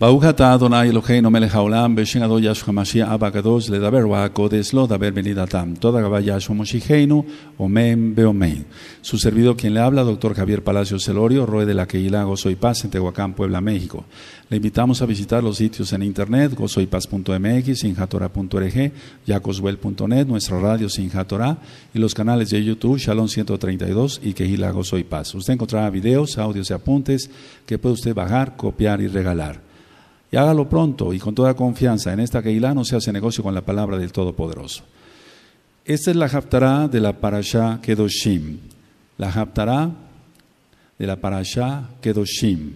Toda Su servidor quien le habla, doctor Javier Palacio Celorio, roe de la Quehilago Soy Paz en Tehuacán, Puebla, México. Le invitamos a visitar los sitios en internet, gozoipaz.mx, sinjatora.org, yacoswell.net, nuestra radio Sinjatora y los canales de YouTube Shalom 132 y Keila Gozo Paz. Usted encontrará videos, audios y apuntes que puede usted bajar, copiar y regalar. Y hágalo pronto y con toda confianza. En esta Keilah no se hace negocio con la palabra del Todopoderoso. Esta es la Haftarah de la Parashah Kedoshim. La Haftarah de la Parashah Kedoshim.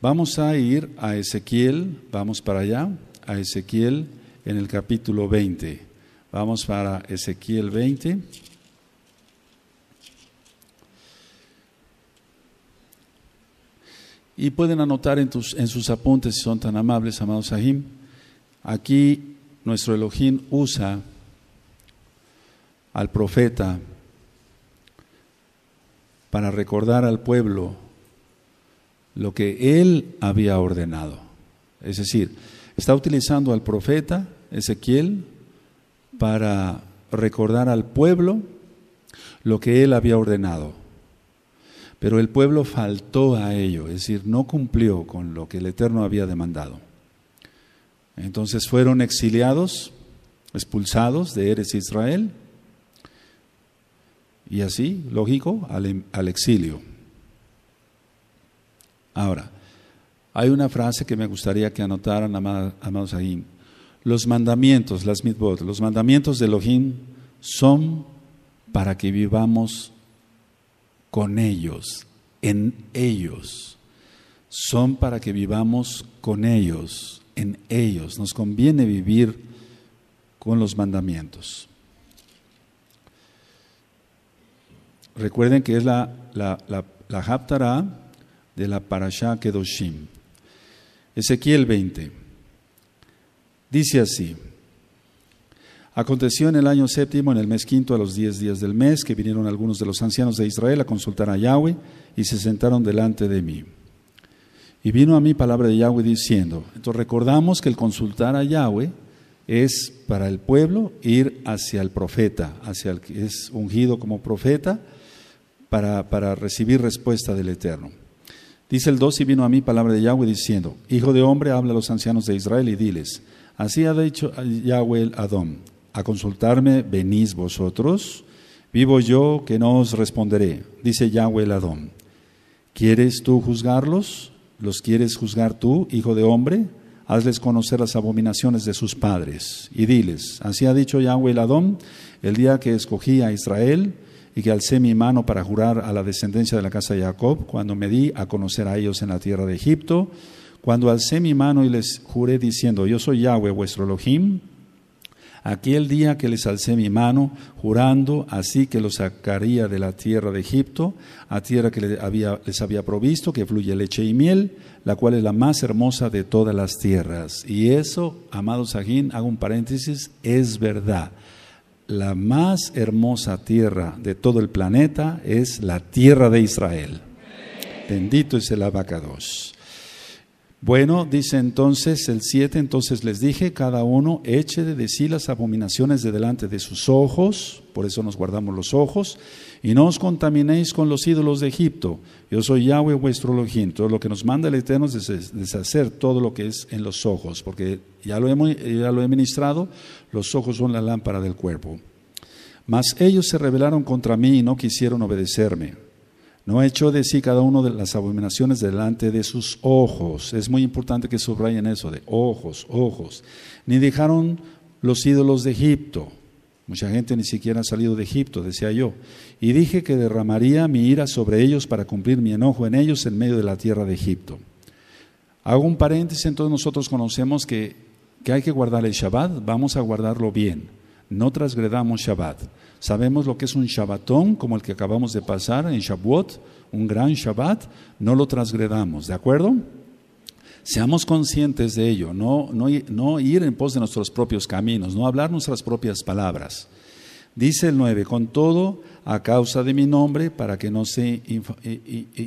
Vamos a ir a Ezequiel, vamos para allá, a Ezequiel en el capítulo 20. Vamos para Ezequiel 20. Y pueden anotar en, tus, en sus apuntes, si son tan amables, amados Sahim. Aquí nuestro Elohim usa al profeta para recordar al pueblo lo que él había ordenado. Es decir, está utilizando al profeta Ezequiel para recordar al pueblo lo que él había ordenado. Pero el pueblo faltó a ello, es decir, no cumplió con lo que el Eterno había demandado. Entonces fueron exiliados, expulsados de Eres Israel, y así, lógico, al, em-, exilio. Ahora, hay una frase que me gustaría que anotaran, amados ahí. Los mandamientos, las mitzvot, los mandamientos de Elohim son para que vivamos con ellos, en ellos. Son para que vivamos con ellos, en ellos. Nos conviene vivir con los mandamientos. Recuerden que es la, la, la, la de la Parashá Kedoshim. Ezequiel 20. Dice así, Aconteció en el año séptimo, en el mes quinto, a los diez días del mes, que vinieron algunos de los ancianos de Israel a consultar a Yahweh y se sentaron delante de mí. Y vino a mí palabra de Yahweh diciendo, entonces recordamos que el consultar a Yahweh es para el pueblo ir hacia el profeta, hacia el que es ungido como profeta, para, recibir respuesta del Eterno. Dice el dos y vino a mí palabra de Yahweh diciendo, Hijo de hombre, habla a los ancianos de Israel y diles, así ha dicho Yahweh el Adón, a consultarme venís vosotros, vivo yo que no os responderé, dice Yahweh el Adón. ¿Quieres tú juzgarlos? ¿Los quieres juzgar tú, hijo de hombre? Hazles conocer las abominaciones de sus padres y diles, así ha dicho Yahweh el Adón, el día que escogí a Israel y que alcé mi mano para jurar a la descendencia de la casa de Jacob, cuando me di a conocer a ellos en la tierra de Egipto, cuando alcé mi mano y les juré diciendo, yo soy Yahweh vuestro Elohim, aquel día que les alcé mi mano, jurando así que lo sacaría de la tierra de Egipto, a tierra que les había, les había provisto, que fluye leche y miel, la cual es la más hermosa de todas las tierras. Y eso, amado Sajín, hago un paréntesis, es verdad. La más hermosa tierra de todo el planeta es la tierra de Israel. Bendito es el abacados. Bueno, dice entonces el 7, entonces les dije, cada uno eche de sí las abominaciones de delante de sus ojos, por eso nos guardamos los ojos, y no os contaminéis con los ídolos de Egipto. Yo soy Yahweh vuestro Elohim. Todo lo que nos manda el Eterno es deshacer todo lo que es en los ojos, porque ya lo, hemos, ya lo he ministrado, los ojos son la lámpara del cuerpo. Mas ellos se rebelaron contra mí y no quisieron obedecerme. No echó de sí cada uno de las abominaciones delante de sus ojos. Es muy importante que subrayen eso, de ojos, ojos. Ni dejaron los ídolos de Egipto. Mucha gente ni siquiera ha salido de Egipto, decía yo. Y dije que derramaría mi ira sobre ellos para cumplir mi enojo en ellos en medio de la tierra de Egipto. Hago un paréntesis, entonces nosotros conocemos que, que hay que guardar el Shabbat, vamos a guardarlo bien no transgredamos Shabbat. Sabemos lo que es un Shabbatón, como el que acabamos de pasar en Shavuot, un gran Shabbat, no lo transgredamos, ¿de acuerdo? Seamos conscientes de ello, no, no, ir en pos de nuestros propios caminos, no hablar nuestras propias palabras. Dice el 9, con todo, a causa de mi nombre, para que no se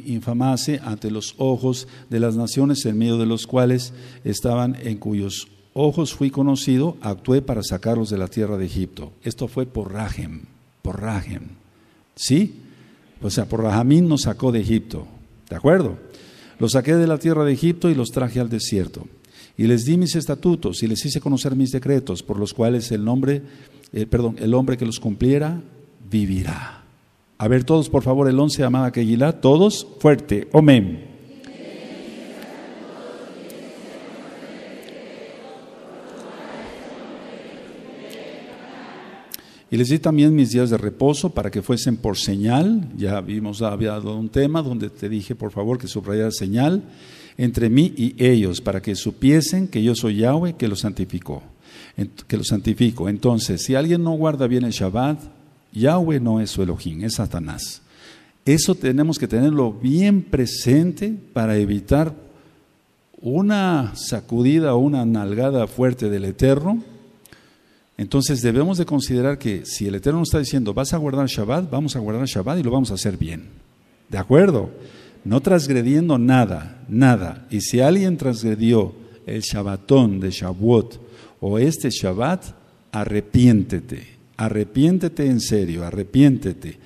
infamase ante los ojos de las naciones en medio de los cuales estaban, en cuyos ojos fui conocido, actué para sacarlos de la tierra de Egipto. Esto fue por Rahem, por Rahem. ¿Sí? O sea, por Rajamín nos sacó de Egipto. ¿De acuerdo? Los saqué de la tierra de Egipto y los traje al desierto. Y les di mis estatutos y les hice conocer mis decretos, por los cuales el nombre, eh, perdón, el hombre que los cumpliera vivirá. A ver todos, por favor, el once, amada Keguilá, todos, fuerte, amén. Y les di también mis días de reposo para que fuesen por señal. Ya vimos, había dado un tema donde te dije, por favor, que subrayara señal entre mí y ellos, para que supiesen que yo soy Yahweh que los santificó. Que los santifico. Entonces, si alguien no guarda bien el Shabbat, Yahweh no es su Elohim, es Satanás. Eso tenemos que tenerlo bien presente para evitar una sacudida o una nalgada fuerte del Eterno entonces debemos de considerar que si el Eterno nos está diciendo, vas a guardar Shabbat, vamos a guardar Shabbat y lo vamos a hacer bien. ¿De acuerdo? No transgrediendo nada, nada. Y si alguien transgredió el Shabbatón de Shavuot o este Shabbat, arrepiéntete, arrepiéntete en serio, arrepiéntete.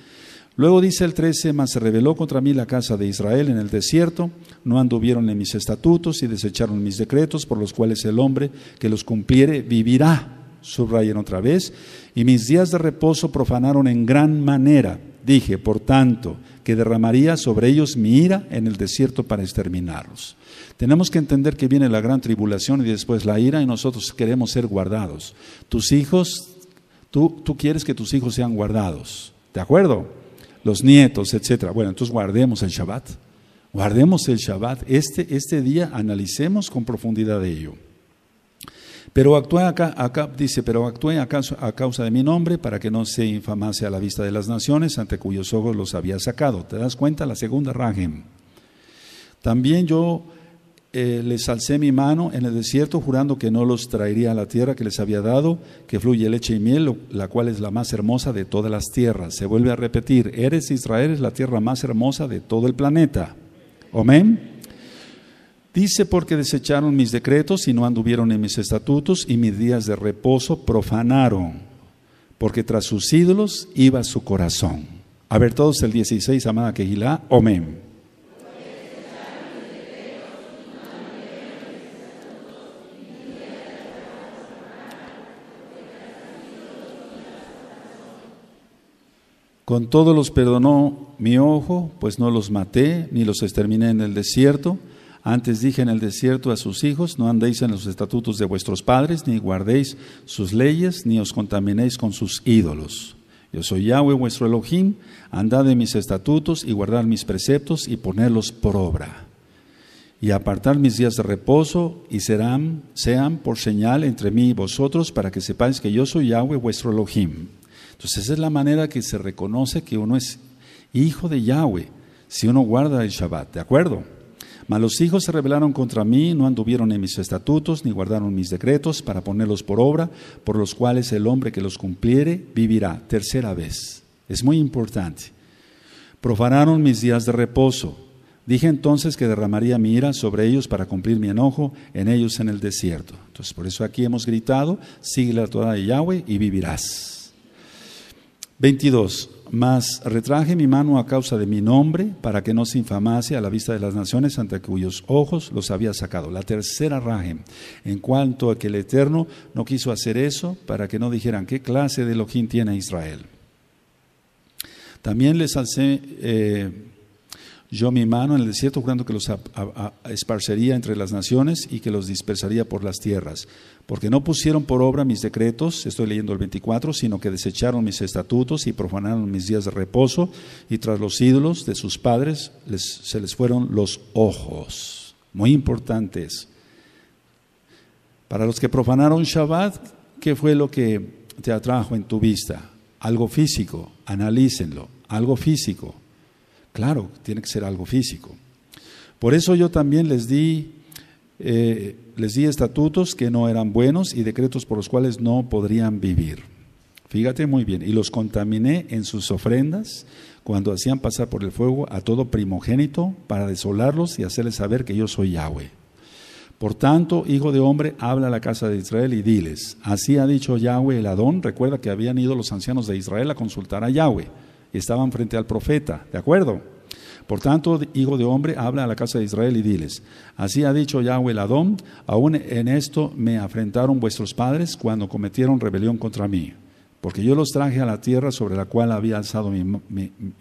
Luego dice el 13, mas se rebeló contra mí la casa de Israel en el desierto, no anduvieron en mis estatutos y desecharon mis decretos, por los cuales el hombre que los cumpliere vivirá subrayen otra vez, y mis días de reposo profanaron en gran manera. Dije, por tanto, que derramaría sobre ellos mi ira en el desierto para exterminarlos. Tenemos que entender que viene la gran tribulación y después la ira y nosotros queremos ser guardados. Tus hijos, tú, quieres que tus hijos sean guardados, ¿de acuerdo? Los nietos, etcétera. Bueno, entonces guardemos el Shabbat. Guardemos el Shabbat. Este, este día analicemos con profundidad de ello. Pero actué acá, acá dice, pero actúe a causa, a causa de mi nombre para que no se infamase a la vista de las naciones ante cuyos ojos los había sacado. ¿Te das cuenta? La segunda rajem. También yo eh, les alcé mi mano en el desierto, jurando que no los traería a la tierra que les había dado, que fluye leche y miel, la cual es la más hermosa de todas las tierras. Se vuelve a repetir, eres Israel, es la tierra más hermosa de todo el planeta. Amén. Dice, porque desecharon mis decretos y no anduvieron en mis estatutos y mis días de reposo profanaron, porque tras sus ídolos iba su corazón. A ver todos el 16, amada su amén. Con todos los perdonó mi ojo, pues no los maté ni los exterminé en el desierto antes dije en el desierto a sus hijos, no andéis en los estatutos de vuestros padres, ni guardéis sus leyes, ni os contaminéis con sus ídolos. Yo soy Yahweh vuestro Elohim, andad en mis estatutos y guardad mis preceptos y ponerlos por obra. Y apartad mis días de reposo y serán, sean por señal entre mí y vosotros para que sepáis que yo soy Yahweh vuestro Elohim. Entonces esa es la manera que se reconoce que uno es hijo de Yahweh si uno guarda el Shabbat, ¿de acuerdo? Mas los hijos se rebelaron contra mí, no anduvieron en mis estatutos, ni guardaron mis decretos para ponerlos por obra, por los cuales el hombre que los cumpliere vivirá. Tercera vez. Es muy importante. Profanaron mis días de reposo. Dije entonces que derramaría mi ira sobre ellos para cumplir mi enojo en ellos en el desierto. Entonces, por eso aquí hemos gritado, sigue la Torah de Yahweh y vivirás. 22. Mas retraje mi mano a causa de mi nombre, para que no se infamase a la vista de las naciones ante cuyos ojos los había sacado. La tercera raje, en cuanto a que el Eterno no quiso hacer eso, para que no dijeran qué clase de Lojín tiene Israel. También les alcé eh, yo mi mano en el desierto, jurando que los esparcería entre las naciones y que los dispersaría por las tierras. Porque no pusieron por obra mis decretos, estoy leyendo el 24, sino que desecharon mis estatutos y profanaron mis días de reposo, y tras los ídolos de sus padres se les fueron los ojos. Muy importantes. Para los que profanaron Shabbat, ¿qué fue lo que te atrajo en tu vista? Algo físico, analícenlo, algo físico. Claro, tiene que ser algo físico. Por eso yo también les di, eh, les di estatutos que no eran buenos y decretos por los cuales no podrían vivir. Fíjate muy bien, y los contaminé en sus ofrendas cuando hacían pasar por el fuego a todo primogénito para desolarlos y hacerles saber que yo soy Yahweh. Por tanto, hijo de hombre, habla a la casa de Israel y diles, así ha dicho Yahweh el Adón, recuerda que habían ido los ancianos de Israel a consultar a Yahweh estaban frente al profeta, ¿de acuerdo? Por tanto, hijo de hombre, habla a la casa de Israel y diles, así ha dicho Yahweh el Adón, aún en esto me afrentaron vuestros padres cuando cometieron rebelión contra mí, porque yo los traje a la tierra sobre la cual había alzado mi,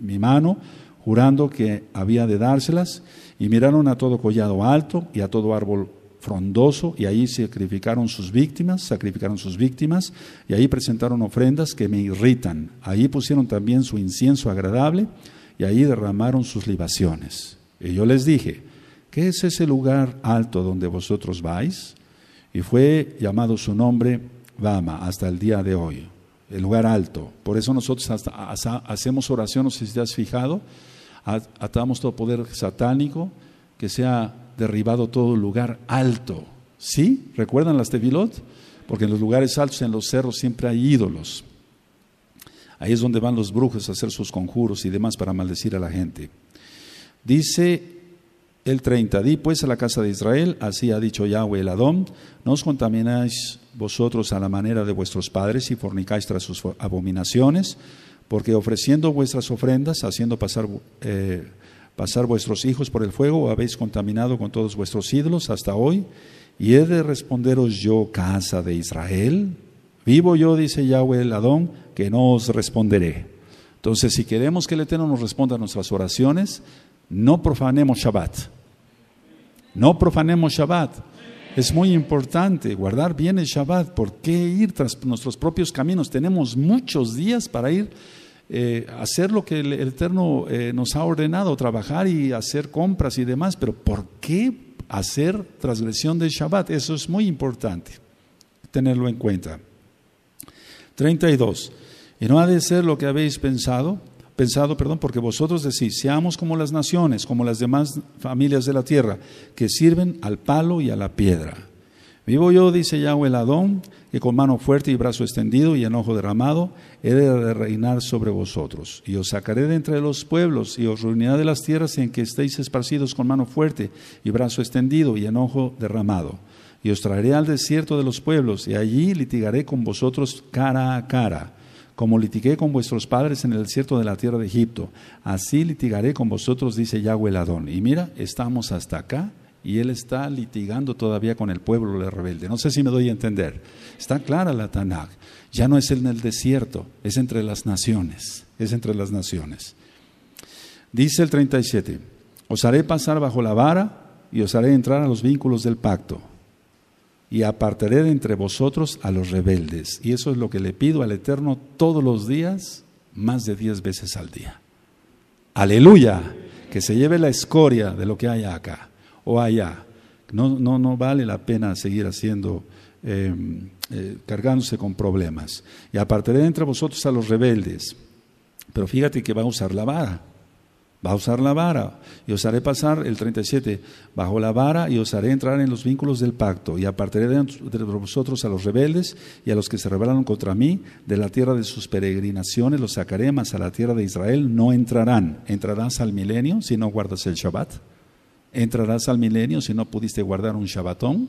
mi mano, jurando que había de dárselas, y miraron a todo collado alto y a todo árbol frondoso y ahí sacrificaron sus víctimas, sacrificaron sus víctimas y ahí presentaron ofrendas que me irritan. Ahí pusieron también su incienso agradable y ahí derramaron sus libaciones. Y yo les dije, ¿qué es ese lugar alto donde vosotros vais? Y fue llamado su nombre Bama hasta el día de hoy, el lugar alto. Por eso nosotros hacemos oración, no sé si te has fijado, atamos todo poder satánico, que sea derribado todo lugar alto. ¿Sí? ¿Recuerdan las tevilot? Porque en los lugares altos, en los cerros, siempre hay ídolos. Ahí es donde van los brujos a hacer sus conjuros y demás para maldecir a la gente. Dice el 30, di pues a la casa de Israel, así ha dicho Yahweh el Adón, no os contamináis vosotros a la manera de vuestros padres y fornicáis tras sus abominaciones, porque ofreciendo vuestras ofrendas, haciendo pasar eh, pasar vuestros hijos por el fuego, o habéis contaminado con todos vuestros ídolos hasta hoy, y he de responderos yo, casa de Israel. Vivo yo, dice Yahweh el Adón, que no os responderé. Entonces, si queremos que el Eterno nos responda a nuestras oraciones, no profanemos Shabbat. No profanemos Shabbat. Es muy importante guardar bien el Shabbat. ¿Por qué ir tras nuestros propios caminos? Tenemos muchos días para ir eh, hacer lo que el, Eterno eh, nos ha ordenado, trabajar y hacer compras y demás, pero ¿por qué hacer transgresión del Shabbat? Eso es muy importante tenerlo en cuenta. 32. Y no ha de ser lo que habéis pensado, pensado, perdón, porque vosotros decís, seamos como las naciones, como las demás familias de la tierra, que sirven al palo y a la piedra. Vivo yo, dice Yahweh el Adón, que con mano fuerte y brazo extendido y enojo derramado, he de reinar sobre vosotros. Y os sacaré de entre los pueblos y os reuniré de las tierras en que estéis esparcidos con mano fuerte y brazo extendido y enojo derramado. Y os traeré al desierto de los pueblos y allí litigaré con vosotros cara a cara como litigué con vuestros padres en el desierto de la tierra de Egipto, así litigaré con vosotros, dice Yahweh el Adón. Y mira, estamos hasta acá y él está litigando todavía con el pueblo de rebelde. No sé si me doy a entender. Está clara la Tanakh. Ya no es en el desierto, es entre las naciones. Es entre las naciones. Dice el 37, os haré pasar bajo la vara y os haré entrar a los vínculos del pacto y apartaré de entre vosotros a los rebeldes. Y eso es lo que le pido al Eterno todos los días, más de diez veces al día. Aleluya, que se lleve la escoria de lo que hay acá o allá. No, no, vale la pena seguir haciendo, em, eh, cargándose con problemas. Y apartaré entre vosotros a los rebeldes. Pero fíjate que va a usar la vara. Va a usar la vara y os haré pasar, el 37, bajo la vara y os haré entrar en los vínculos del pacto y apartaré de entre vosotros a los rebeldes y a los que se rebelaron contra mí de la tierra de sus peregrinaciones, los sacaré más a la tierra de Israel, no entrarán. ¿Entrarás al milenio si no guardas el Shabbat? entrarás al milenio si no pudiste guardar un Shabbatón?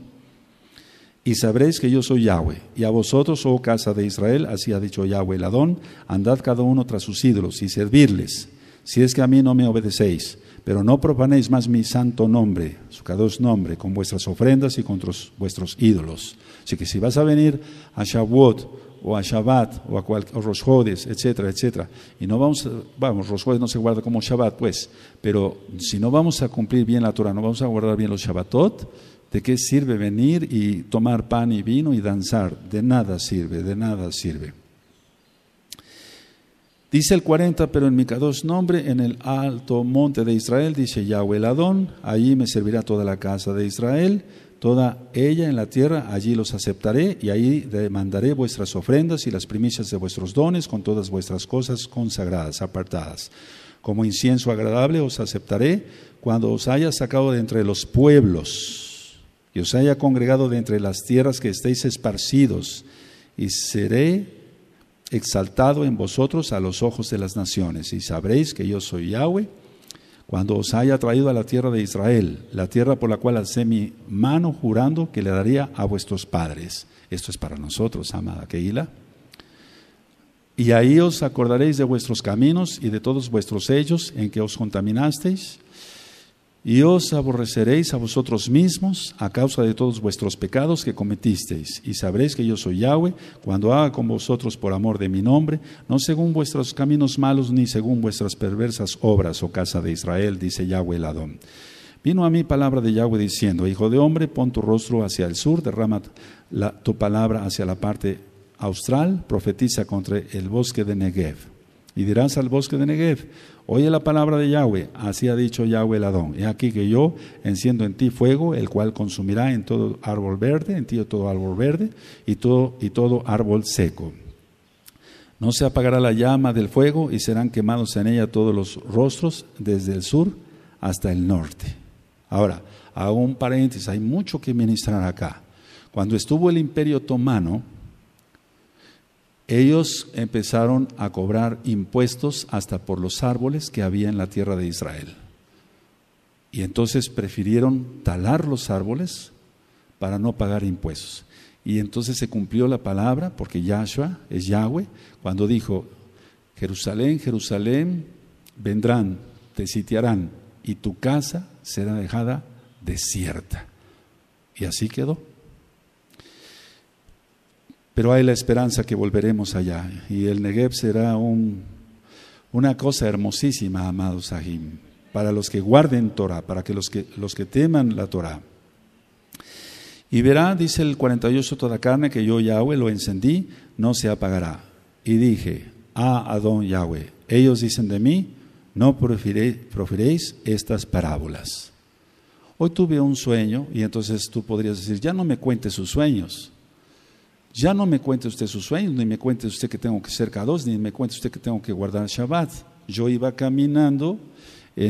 Y sabréis que yo soy Yahweh, y a vosotros, oh casa de Israel, así ha dicho Yahweh el Adón, andad cada uno tras sus ídolos y servirles, si es que a mí no me obedecéis, pero no profanéis más mi santo nombre, su dos nombre, con vuestras ofrendas y con vuestros ídolos. Así que si vas a venir a Shavuot o a Shabbat, o a, Rosh etcétera, etcétera. Y no vamos, vamos, Rosh Hodes no se guarda como Shabbat, pues, pero si no vamos a cumplir bien la Torah, no vamos a guardar bien los Shabbatot, ¿de qué sirve venir y tomar pan y vino y danzar? De nada sirve, de nada sirve. Dice el 40, pero en mi dos nombre, en el alto monte de Israel, dice Yahweh el Adón, allí me servirá toda la casa de Israel, toda ella en la tierra, allí los aceptaré y ahí demandaré vuestras ofrendas y las primicias de vuestros dones con todas vuestras cosas consagradas, apartadas. Como incienso agradable os aceptaré cuando os haya sacado de entre los pueblos y os haya congregado de entre las tierras que estéis esparcidos y seré exaltado en vosotros a los ojos de las naciones y sabréis que yo soy Yahweh cuando os haya traído a la tierra de Israel, la tierra por la cual alcé mi mano jurando que le daría a vuestros padres. Esto es para nosotros, amada Keila. Y ahí os acordaréis de vuestros caminos y de todos vuestros sellos en que os contaminasteis y os aborreceréis a vosotros mismos a causa de todos vuestros pecados que cometisteis, y sabréis que yo soy Yahweh cuando haga con vosotros por amor de mi nombre, no según vuestros caminos malos ni según vuestras perversas obras, o oh casa de Israel, dice Yahweh el Adón. Vino a mí palabra de Yahweh diciendo, Hijo de hombre, pon tu rostro hacia el sur, derrama tu palabra hacia la parte austral, profetiza contra el bosque de Negev. Y dirás al bosque de Negev, Oye la palabra de Yahweh, así ha dicho Yahweh el Adón. He aquí que yo enciendo en ti fuego, el cual consumirá en todo árbol verde, en ti todo árbol verde y todo, y todo árbol seco. No se apagará la llama del fuego y serán quemados en ella todos los rostros, desde el sur hasta el norte. Ahora, hago un paréntesis, hay mucho que ministrar acá. Cuando estuvo el imperio otomano, ellos empezaron a cobrar impuestos hasta por los árboles que había en la tierra de Israel. Y entonces prefirieron talar los árboles para no pagar impuestos. Y entonces se cumplió la palabra, porque Yahshua es Yahweh, cuando dijo, Jerusalén, Jerusalén, vendrán, te sitiarán, y tu casa será dejada desierta. Y así quedó pero hay la esperanza que volveremos allá. Y el Negev será un, una cosa hermosísima, amados Sahim, para los que guarden Torah, para que los que, los que teman la Torah. Y verá, dice el 48, toda carne que yo Yahweh lo encendí, no se apagará. Y dije, Ah, Adón Yahweh, ellos dicen de mí, no profiréis estas parábolas. Hoy tuve un sueño y entonces tú podrías decir, ya no me cuentes sus sueños. Ya no me cuente usted sus sueños, ni me cuente usted que tengo que ser dos, ni me cuente usted que tengo que guardar Shabbat. Yo iba caminando eh,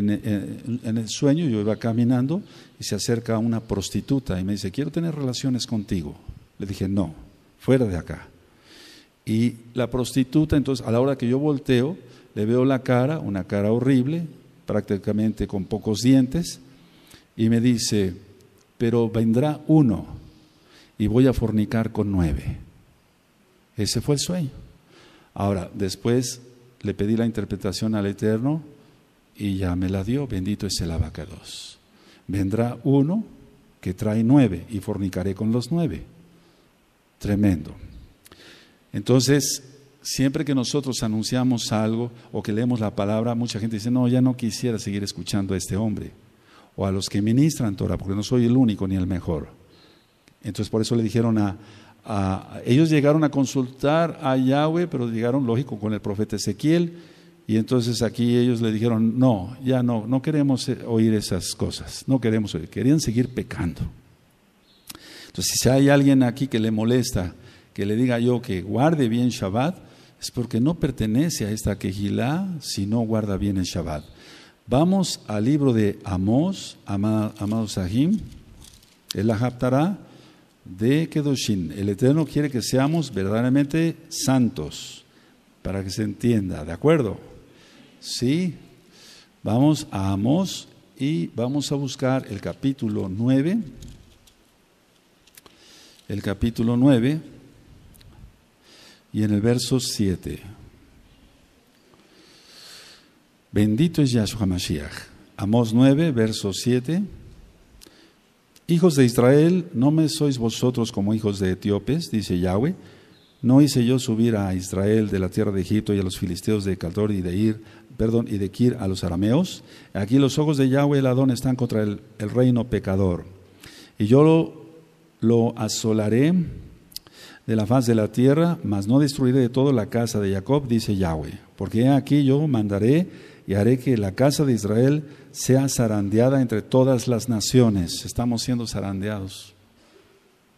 en, el sueño, yo iba caminando y se acerca una prostituta y me dice, quiero tener relaciones contigo. Le dije, no, fuera de acá. Y la prostituta, entonces, a la hora que yo volteo, le veo la cara, una cara horrible, prácticamente con pocos dientes, y me dice, pero vendrá uno y voy a fornicar con nueve. Ese fue el sueño. Ahora, después le pedí la interpretación al Eterno y ya me la dio. Bendito es el dos. Vendrá uno que trae nueve y fornicaré con los nueve. Tremendo. Entonces, siempre que nosotros anunciamos algo o que leemos la palabra, mucha gente dice, no, ya no quisiera seguir escuchando a este hombre o a los que ministran Torah, porque no soy el único ni el mejor. Entonces por eso le dijeron a, ellos llegaron a consultar a Yahweh, pero llegaron, lógico, con el profeta Ezequiel. Y entonces aquí ellos le dijeron, no, ya no, no queremos eh, oír esas cosas, no queremos oír, querían seguir pecando. Entonces, si hay alguien aquí que le molesta que le diga yo que guarde bien Shabbat, es porque no pertenece a esta quejilá si no guarda bien el Shabbat. Vamos al libro de Amós, amado, Sahim, el Ahaptará de Kedoshim El Eterno quiere que seamos verdaderamente santos, para que se entienda, ¿de acuerdo? Sí, vamos a Amos y vamos a buscar el capítulo 9. El capítulo 9 y en el verso 7. Bendito es Yahshua Mashiach. Amos 9, verso 7. Hijos de Israel, no me sois vosotros como hijos de etíopes, dice Yahweh. No hice yo subir a Israel de la tierra de Egipto y a los filisteos de Caldor y de Ir, perdón, y de Kir a los arameos. Aquí los ojos de Yahweh el Adón están contra el, reino pecador. Y yo lo, lo asolaré de la faz de la tierra, mas no destruiré de todo la casa de Jacob, dice Yahweh. Porque aquí yo mandaré y haré que la casa de Israel sea zarandeada entre todas las naciones. Estamos siendo zarandeados.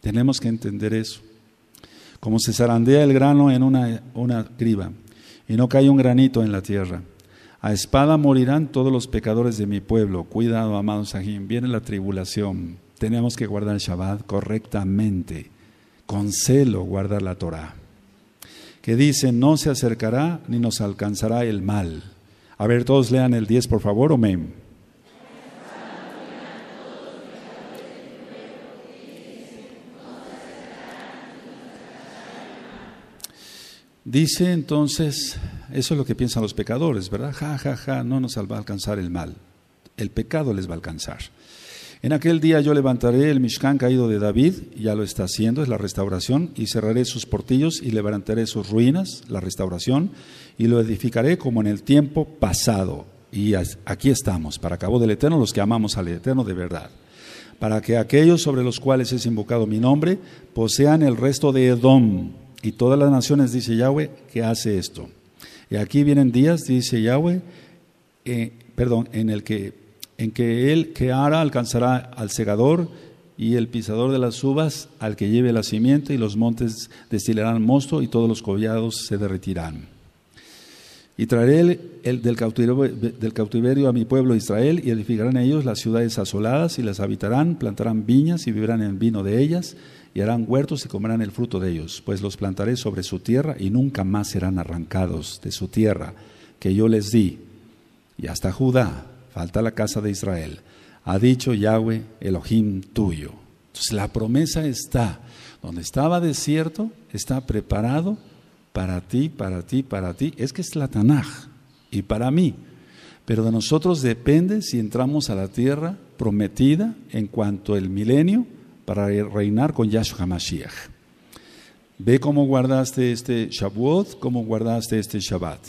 Tenemos que entender eso. Como se zarandea el grano en una, una criba y no cae un granito en la tierra. A espada morirán todos los pecadores de mi pueblo. Cuidado, amados Sahim, viene la tribulación. Tenemos que guardar el Shabbat correctamente, con celo guardar la Torah, que dice, no se acercará ni nos alcanzará el mal. A ver, todos lean el 10, por favor, o Dice entonces, eso es lo que piensan los pecadores, ¿verdad? Ja, ja, ja, no nos va a alcanzar el mal. El pecado les va a alcanzar. En aquel día yo levantaré el Mishkan caído de David, ya lo está haciendo, es la restauración, y cerraré sus portillos y levantaré sus ruinas, la restauración, y lo edificaré como en el tiempo pasado. Y aquí estamos, para cabo del Eterno, los que amamos al Eterno de verdad para que aquellos sobre los cuales es invocado mi nombre posean el resto de Edom y todas las naciones, dice Yahweh, que hace esto. Y aquí vienen días, dice Yahweh, eh, perdón, en el que en que él que hará alcanzará al segador y el pisador de las uvas al que lleve la simiente y los montes destilarán mosto y todos los cobiados se derretirán. Y traeré el, del, cautiverio, del, cautiverio, a mi pueblo Israel y edificarán ellos las ciudades asoladas y las habitarán, plantarán viñas y vivirán en vino de ellas y harán huertos y comerán el fruto de ellos, pues los plantaré sobre su tierra y nunca más serán arrancados de su tierra que yo les di. Y hasta Judá falta la casa de Israel. Ha dicho Yahweh, Elohim tuyo. Entonces la promesa está, donde estaba desierto, está preparado para ti, para ti, para ti. Es que es la Tanaj y para mí. Pero de nosotros depende si entramos a la tierra prometida en cuanto el milenio para reinar con Yahshua Mashiach Ve cómo guardaste este Shavuot, cómo guardaste este Shabbat.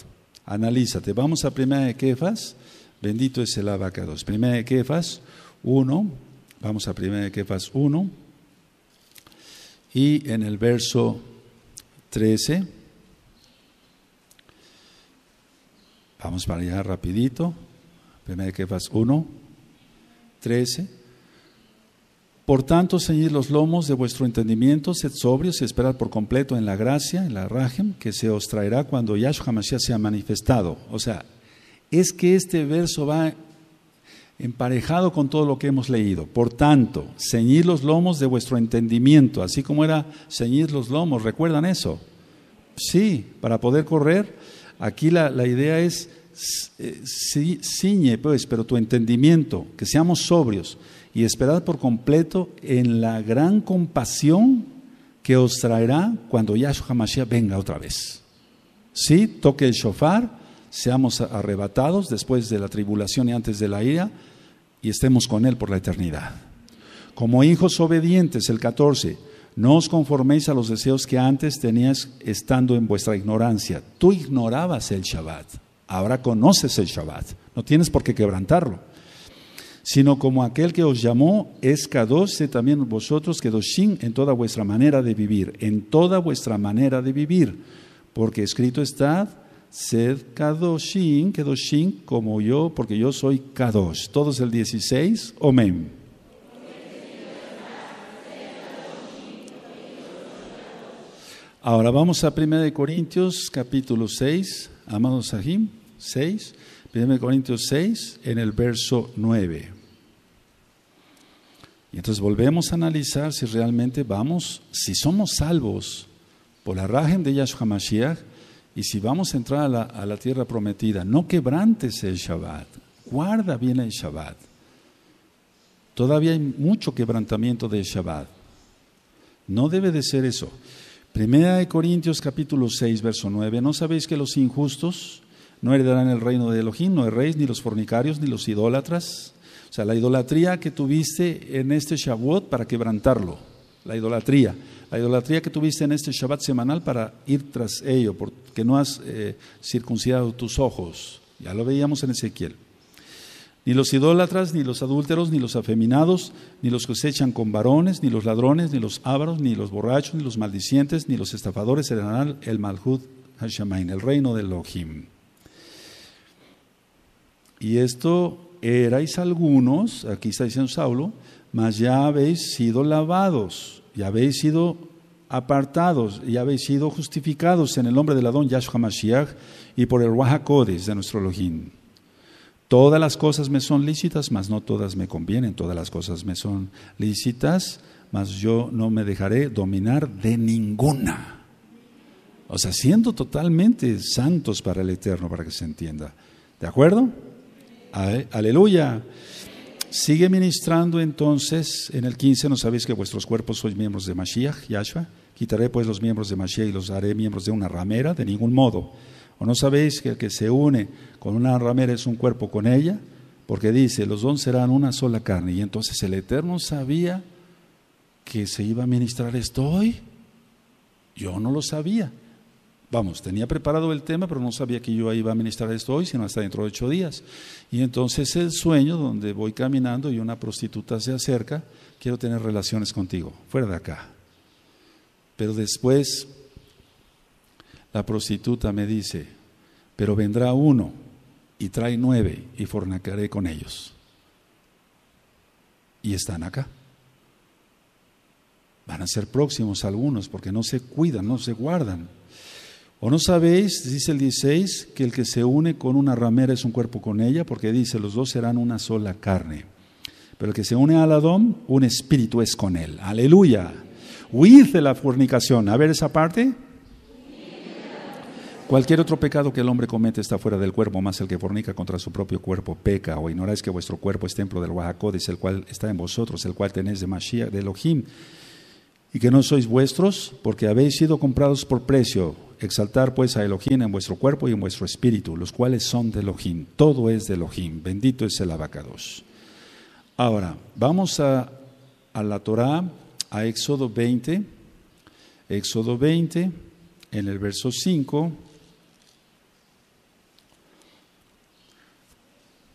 Analízate. Vamos a primera de Kefas Bendito es el abacados. Primera de Kefas 1, vamos a Primera de Kefas 1 y en el verso 13, vamos para allá rapidito, Primera de Kefas 1, 13. Por tanto, ceñid los lomos de vuestro entendimiento, sed sobrios y esperad por completo en la gracia, en la rajem, que se os traerá cuando Yahshua Mashiach sea manifestado. O sea, es que este verso va emparejado con todo lo que hemos leído. Por tanto, ceñid los lomos de vuestro entendimiento, así como era ceñid los lomos, ¿recuerdan eso? Sí, para poder correr, aquí la, idea es eh, ciñe pues, pero tu entendimiento, que seamos sobrios y esperad por completo en la gran compasión que os traerá cuando Yahshua Mashiach venga otra vez. Sí, toque el shofar, seamos arrebatados después de la tribulación y antes de la ira y estemos con Él por la eternidad. Como hijos obedientes, el 14, no os conforméis a los deseos que antes tenías estando en vuestra ignorancia. Tú ignorabas el Shabbat, ahora conoces el Shabbat, no tienes por qué quebrantarlo. Sino como aquel que os llamó, es k también vosotros que sin en toda vuestra manera de vivir, en toda vuestra manera de vivir, porque escrito está, Sed Kadoshim, Kedoshim como yo, porque yo soy Kadosh. Todos el 16, Omen. Ahora vamos a 1 Corintios capítulo 6, amados Sahim, 6, 1 Corintios 6 en el verso 9. Y entonces volvemos a analizar si realmente vamos, si somos salvos por la rajem de Yahshua Mashiach, y si vamos a entrar a la, tierra prometida, no quebrantes el Shabbat, guarda bien el Shabbat. Todavía hay mucho quebrantamiento del Shabbat. No debe de ser eso. Primera de Corintios capítulo 6, verso 9. ¿No sabéis que los injustos no heredarán el reino de Elohim, no erréis, ni los fornicarios, ni los idólatras? O sea, la idolatría que tuviste en este Shabbat para quebrantarlo la idolatría. La idolatría que tuviste en este Shabbat semanal para ir tras ello, porque no has eh, circuncidado tus ojos. Ya lo veíamos en Ezequiel. Ni los idólatras, ni los adúlteros, ni los afeminados, ni los que se echan con varones, ni los ladrones, ni los ávaros, ni los borrachos, ni los maldicientes, ni los estafadores serán el Malhud Hashemain, el reino de Elohim. Y esto erais algunos, aquí está diciendo Saulo, mas ya habéis sido lavados, ya habéis sido apartados, ya habéis sido justificados en el nombre del Adón Yahshua Mashiach y por el Wahakodis de nuestro Elohim. Todas las cosas me son lícitas, mas no todas me convienen. Todas las cosas me son lícitas, mas yo no me dejaré dominar de ninguna. O sea, siendo totalmente santos para el Eterno, para que se entienda. ¿De acuerdo? Aleluya. Sigue ministrando entonces, en el 15, ¿no sabéis que vuestros cuerpos sois miembros de Mashiach, Yahshua? Quitaré pues los miembros de Mashiach y los haré miembros de una ramera, de ningún modo. ¿O no sabéis que el que se une con una ramera es un cuerpo con ella? Porque dice, los dos serán una sola carne. Y entonces el Eterno sabía que se iba a ministrar esto hoy. Yo no lo sabía. Vamos, tenía preparado el tema, pero no sabía que yo iba a ministrar esto hoy, sino hasta dentro de ocho días. Y entonces el sueño, donde voy caminando y una prostituta se acerca, quiero tener relaciones contigo, fuera de acá. Pero después la prostituta me dice, pero vendrá uno y trae nueve y fornacaré con ellos. Y están acá. Van a ser próximos algunos porque no se cuidan, no se guardan. ¿O no sabéis, dice el 16, que el que se une con una ramera es un cuerpo con ella? Porque dice, los dos serán una sola carne. Pero el que se une al Adón, un espíritu es con él. Aleluya. Huid de la fornicación. A ver esa parte. Cualquier otro pecado que el hombre comete está fuera del cuerpo, más el que fornica contra su propio cuerpo peca, o ignoráis que vuestro cuerpo es templo del dice el cual está en vosotros, el cual tenéis de Mashiach, de Elohim, y que no sois vuestros, porque habéis sido comprados por precio. Exaltar pues a Elohim en vuestro cuerpo y en vuestro espíritu, los cuales son de Elohim. Todo es de Elohim. Bendito es el abacados. Ahora, vamos a, la Torá, a Éxodo 20. Éxodo 20, en el verso 5.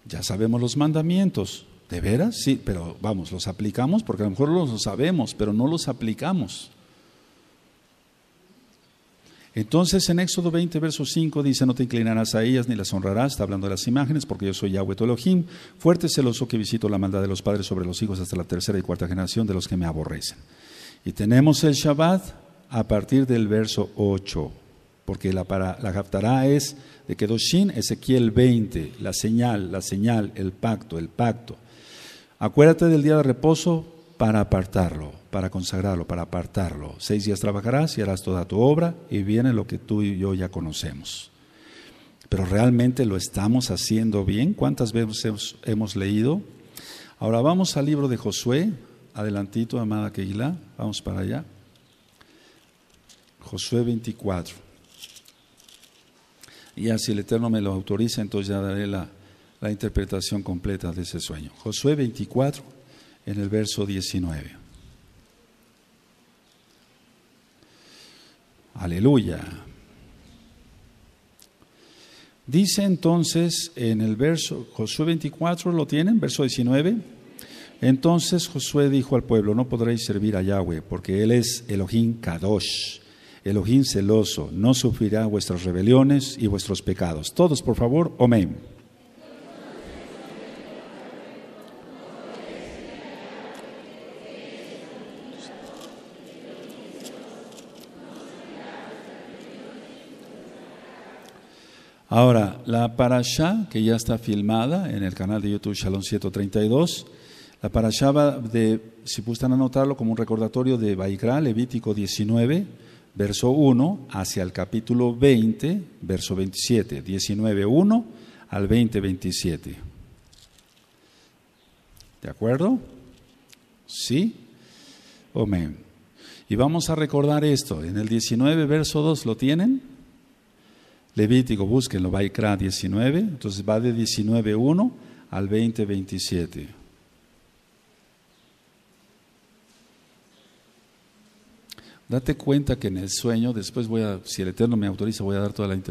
Ya sabemos los mandamientos. ¿De veras? Sí, pero vamos, los aplicamos porque a lo mejor los sabemos, pero no los aplicamos. Entonces en Éxodo 20, verso 5 dice, no te inclinarás a ellas ni las honrarás, está hablando de las imágenes, porque yo soy Yahweh Elohim, fuerte celoso que visito la maldad de los padres sobre los hijos hasta la tercera y cuarta generación de los que me aborrecen. Y tenemos el Shabbat a partir del verso 8, porque la, para, la haftará es de Kedoshin, Ezequiel 20, la señal, la señal, el pacto, el pacto. Acuérdate del día de reposo para apartarlo, para consagrarlo, para apartarlo. Seis días trabajarás y harás toda tu obra y viene lo que tú y yo ya conocemos. Pero realmente lo estamos haciendo bien. ¿Cuántas veces hemos, leído? Ahora vamos al libro de Josué. Adelantito, amada Keilah. Vamos para allá. Josué 24. Y así el Eterno me lo autoriza, entonces ya daré la, la interpretación completa de ese sueño. Josué 24, en el verso 19. Aleluya. Dice entonces en el verso, Josué 24, ¿lo tienen? Verso 19. Entonces Josué dijo al pueblo, no podréis servir a Yahweh, porque Él es Elohim Kadosh, Elohim celoso, no sufrirá vuestras rebeliones y vuestros pecados. Todos, por favor, amén. Ahora, la Parasha, que ya está filmada en el canal de YouTube Shalom 732, la Parasha va de, si gustan anotarlo, como un recordatorio de Baikra, Levítico 19, verso 1, hacia el capítulo 20, verso 27, 19, 1 al 20, 27. ¿De acuerdo? ¿Sí? Amén. Y vamos a recordar esto. En el 19, verso 2, ¿lo tienen? Levítico, búsquenlo, Baikra 19, entonces va de 19.1 al 20.27. Date cuenta que en el sueño, después voy a, si el Eterno me autoriza, voy a dar toda la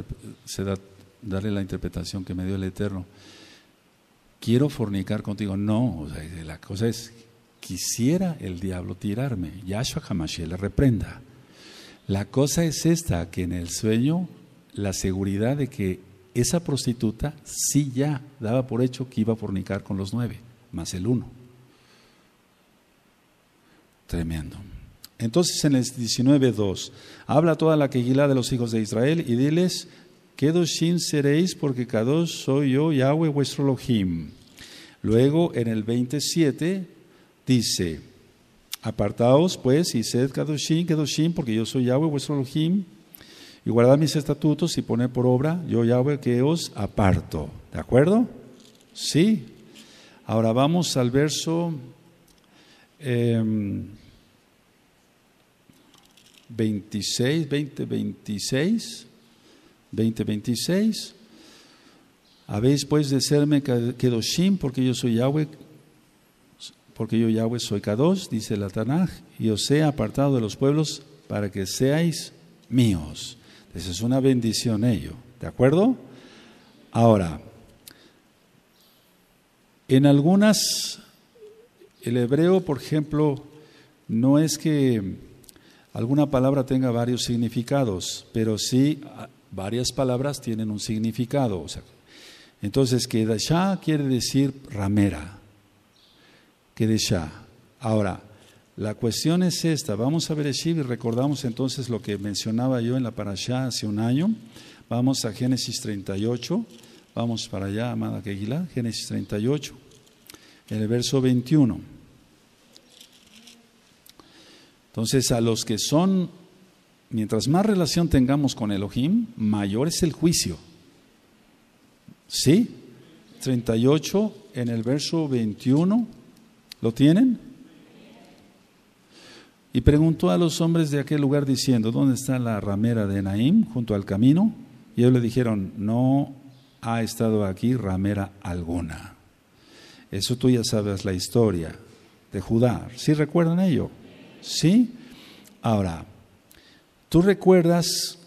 darle la interpretación que me dio el Eterno. Quiero fornicar contigo. No, o la cosa es, quisiera el diablo tirarme. Yahshua Hamashiach le reprenda. La cosa es esta, que en el sueño la seguridad de que esa prostituta sí ya daba por hecho que iba a fornicar con los nueve, más el uno. Tremendo. Entonces en el 19.2, habla toda la quejilá de los hijos de Israel y diles, sin seréis porque dos soy yo, Yahweh vuestro Elohim. Luego en el 27 dice, apartaos pues y sed Kadoshim, Kedoshim, porque yo soy Yahweh vuestro Elohim, y guardad mis estatutos y poned por obra, yo Yahweh, que os aparto. ¿De acuerdo? Sí. Ahora vamos al verso 26, 20, 26. 20, 26. Habéis pues de serme Kedoshim, porque yo soy Yahweh, porque yo Yahweh soy Kados, dice la Tanaj, y os he apartado de los pueblos para que seáis míos. Eso es una bendición ello, ¿de acuerdo? Ahora, en algunas, el hebreo, por ejemplo, no es que alguna palabra tenga varios significados, pero sí ah, varias palabras tienen un significado. Entonces, queda entonces, quiere decir ramera. ya Ahora, la cuestión es esta, vamos a Bereshit y recordamos entonces lo que mencionaba yo en la parashá hace un año. Vamos a Génesis 38, vamos para allá, amada Kegila Génesis 38, en el verso 21. Entonces, a los que son, mientras más relación tengamos con Elohim, mayor es el juicio. ¿Sí? 38 en el verso 21. ¿Lo tienen? Y preguntó a los hombres de aquel lugar diciendo, ¿dónde está la ramera de Naim junto al camino? Y ellos le dijeron, no ha estado aquí ramera alguna. Eso tú ya sabes la historia de Judá. ¿Sí recuerdan ello? ¿Sí? Ahora, ¿tú recuerdas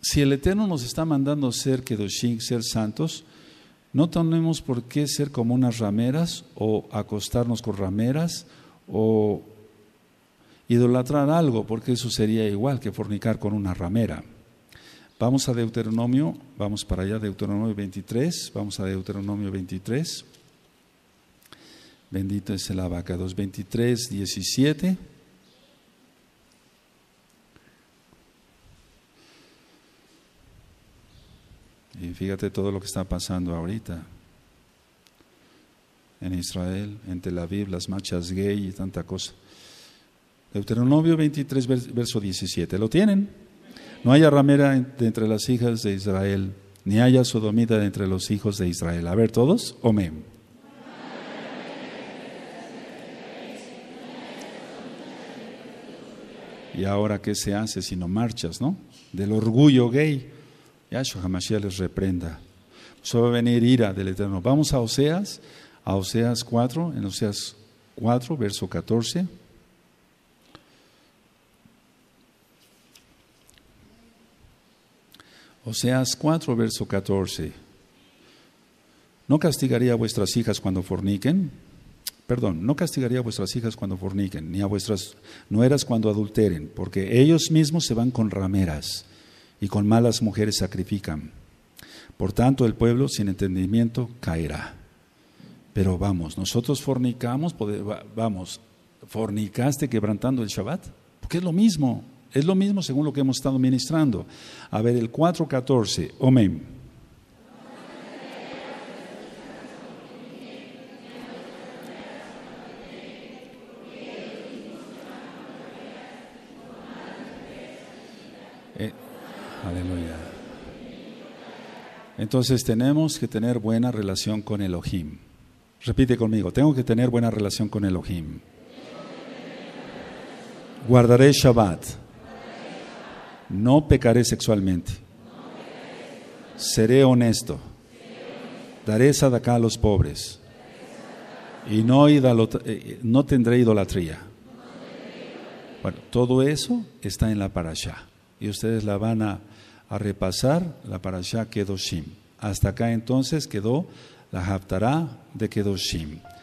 si el Eterno nos está mandando ser Kedoshim, ser santos? No tenemos por qué ser como unas rameras o acostarnos con rameras o idolatrar algo, porque eso sería igual que fornicar con una ramera. Vamos a Deuteronomio, vamos para allá, Deuteronomio 23, vamos a Deuteronomio 23. Bendito es el abacados 23, 17. Y fíjate todo lo que está pasando ahorita. En Israel, en Tel Aviv, las marchas gay y tanta cosa. Deuteronomio 23, verso 17. ¿Lo tienen? No haya ramera entre las hijas de Israel, ni haya sodomita entre los hijos de Israel. A ver, todos, amén. Y ahora, ¿qué se hace sino marchas, no? Del orgullo gay. Yahshua Hamashiach les reprenda. Solo va a venir ira del Eterno. Vamos a Oseas, a Oseas 4, en Oseas 4, verso 14. Oseas 4, verso 14. ¿No castigaría a vuestras hijas cuando forniquen? Perdón, no castigaría a vuestras hijas cuando forniquen, ni a vuestras nueras cuando adulteren, porque ellos mismos se van con rameras y con malas mujeres sacrifican. Por tanto, el pueblo sin entendimiento caerá. Pero vamos, nosotros fornicamos, vamos, fornicaste quebrantando el Shabbat, porque es lo mismo, es lo mismo según lo que hemos estado ministrando. A ver, el 4.14, Omen. Aleluya. Entonces tenemos que tener buena relación con Elohim. Repite conmigo, tengo que tener buena relación con Elohim. Guardaré Shabbat. No pecaré sexualmente. Seré honesto. Daré sadaka a los pobres. Y no, eh, eh, no tendré idolatría. Bueno, todo eso está en la parasha. Y ustedes la van a a repasar la quedó Kedoshim. Hasta acá entonces quedó la Haftarah de Kedoshim.